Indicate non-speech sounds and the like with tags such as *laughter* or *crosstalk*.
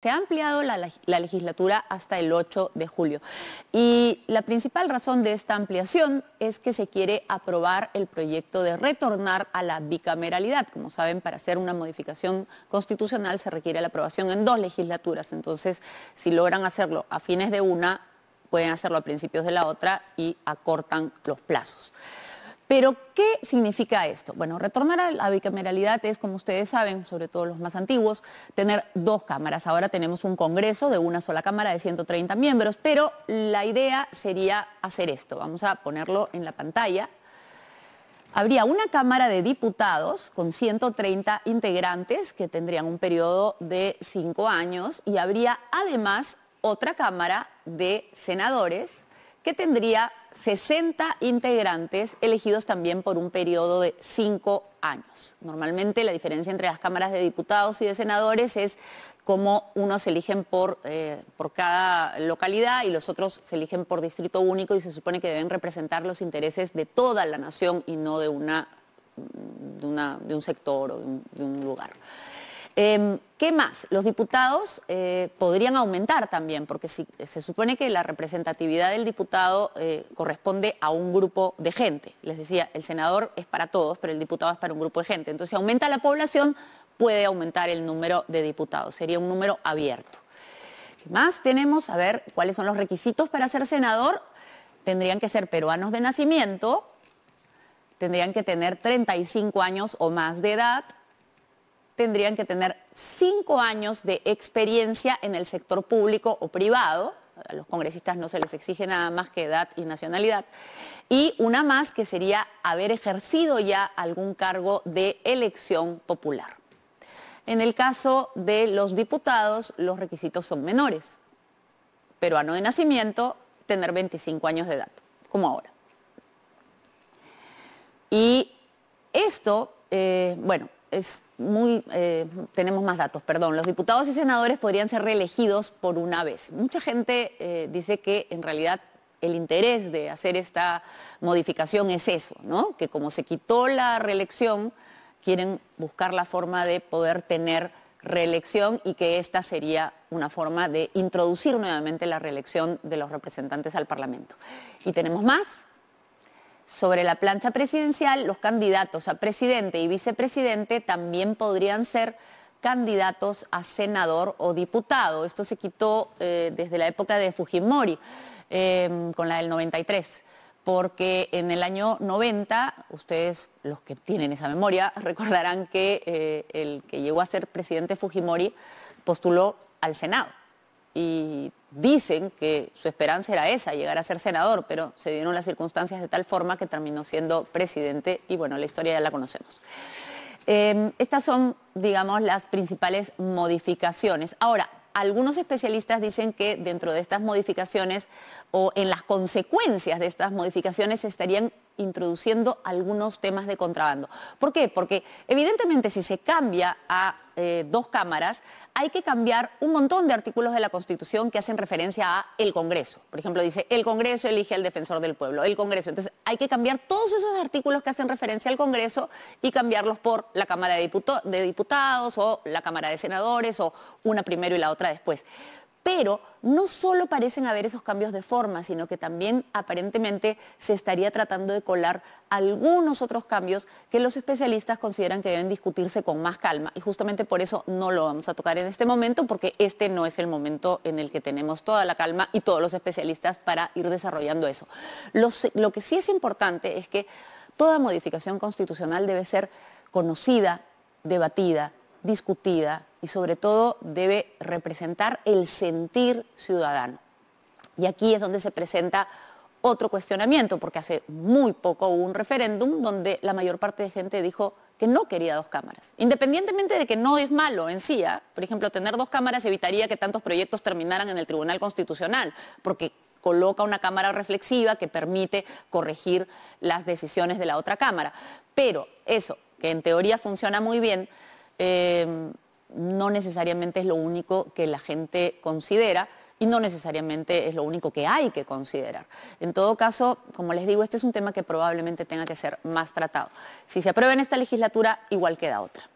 Se ha ampliado la, legislatura hasta el 8 de julio y la principal razón de esta ampliación es que se quiere aprobar el proyecto de retornar a la bicameralidad. Como saben, para hacer una modificación constitucional se requiere la aprobación en dos legislaturas, entonces si logran hacerlo a fines de una, pueden hacerlo a principios de la otra y acortan los plazos. Pero, ¿qué significa esto? Bueno, retornar a la bicameralidad es, como ustedes saben, sobre todo los más antiguos, tener dos cámaras. Ahora tenemos un Congreso de una sola Cámara de 130 miembros, pero la idea sería hacer esto. Vamos a ponerlo en la pantalla. Habría una Cámara de Diputados con 130 integrantes que tendrían un periodo de cinco años y habría además otra Cámara de Senadores que tendría 60 integrantes elegidos también por un periodo de 5 años. Normalmente la diferencia entre las cámaras de diputados y de senadores es como unos se eligen por, eh, por cada localidad y los otros se eligen por distrito único y se supone que deben representar los intereses de toda la nación y no de, una, de, un sector o de un lugar. Em, ¿Qué más? Los diputados eh, podrían aumentar también, porque si, se supone que la representatividad del diputado eh, corresponde a un grupo de gente. Les decía, el senador es para todos, pero el diputado es para un grupo de gente. Entonces, si aumenta la población, puede aumentar el número de diputados. Sería un número abierto. ¿Qué más tenemos? A ver, ¿cuáles son los requisitos para ser senador? Tendrían que ser peruanos de nacimiento, tendrían que tener 35 años o más de edad, tendrían que tener cinco años de experiencia en el sector público o privado. A los congresistas no se les exige nada más que edad y nacionalidad. Y una más que sería haber ejercido ya algún cargo de elección popular. En el caso de los diputados, los requisitos son menores. pero Peruano de nacimiento, tener 25 años de edad, como ahora. Y esto, eh, bueno, eh, tenemos más datos, perdón. Los diputados y senadores podrían ser reelegidos por una vez. Mucha gente eh, dice que en realidad el interés de hacer esta modificación es eso, Que como se quitó la reelección, quieren buscar la forma de poder tener reelección y que esta sería una forma de introducir nuevamente la reelección de los representantes al Parlamento. Y tenemos más, sobre la plancha presidencial, los candidatos a presidente y vicepresidente también podrían ser candidatos a senador o diputado. Esto se quitó eh, desde la época de Fujimori, em, con la del 93, porque en el año 90, ustedes los que tienen esa memoria, *laughs* recordarán que eh, el que llegó a ser presidente Fujimori postuló al Senado y dicen que su esperanza era esa, llegar a ser senador, pero se dieron las circunstancias de tal forma que terminó siendo presidente y bueno, la historia ya la conocemos. Em, estas son, digamos, las principales modificaciones. Ahora, algunos especialistas dicen que dentro de estas modificaciones o en las consecuencias de estas modificaciones estarían introduciendo algunos temas de contrabando. ¿Por qué? Porque evidentemente si se cambia a eh, dos cámaras, hay que cambiar un montón de artículos de la Constitución que hacen referencia a el Congreso. Por ejemplo, dice, el Congreso elige al defensor del pueblo, el Congreso. Entonces, hay que cambiar todos esos artículos que hacen referencia al Congreso y cambiarlos por la Cámara de, Diputados o la Cámara de Senadores o una primero y la otra después pero no solo parecen haber esos cambios de forma, sino que también aparentemente se estaría tratando de colar algunos otros cambios que los especialistas consideran que deben discutirse con más calma. Y justamente por eso no lo vamos a tocar en este momento, porque este no es el momento en el que tenemos toda la calma y todos los especialistas para ir desarrollando eso. Lo, lo que sí es importante es que toda modificación constitucional debe ser conocida, debatida, discutida y sobre todo debe representar el sentir ciudadano. Y aquí es donde se presenta otro cuestionamiento, porque hace muy poco hubo un referéndum donde la mayor parte de gente dijo que no quería dos cámaras. Independientemente de que no es malo en sí, ¿ah? por ejemplo, tener dos cámaras evitaría que tantos proyectos terminaran en el Tribunal Constitucional, porque coloca una cámara reflexiva que permite corregir las decisiones de la otra cámara. Pero eso, que en teoría funciona muy bien, Em, no necesariamente es lo único que la gente considera y no necesariamente es lo único que hay que considerar. En todo caso, como les digo, este es un tema que probablemente tenga que ser más tratado. Si se aprueba en esta legislatura, igual queda otra.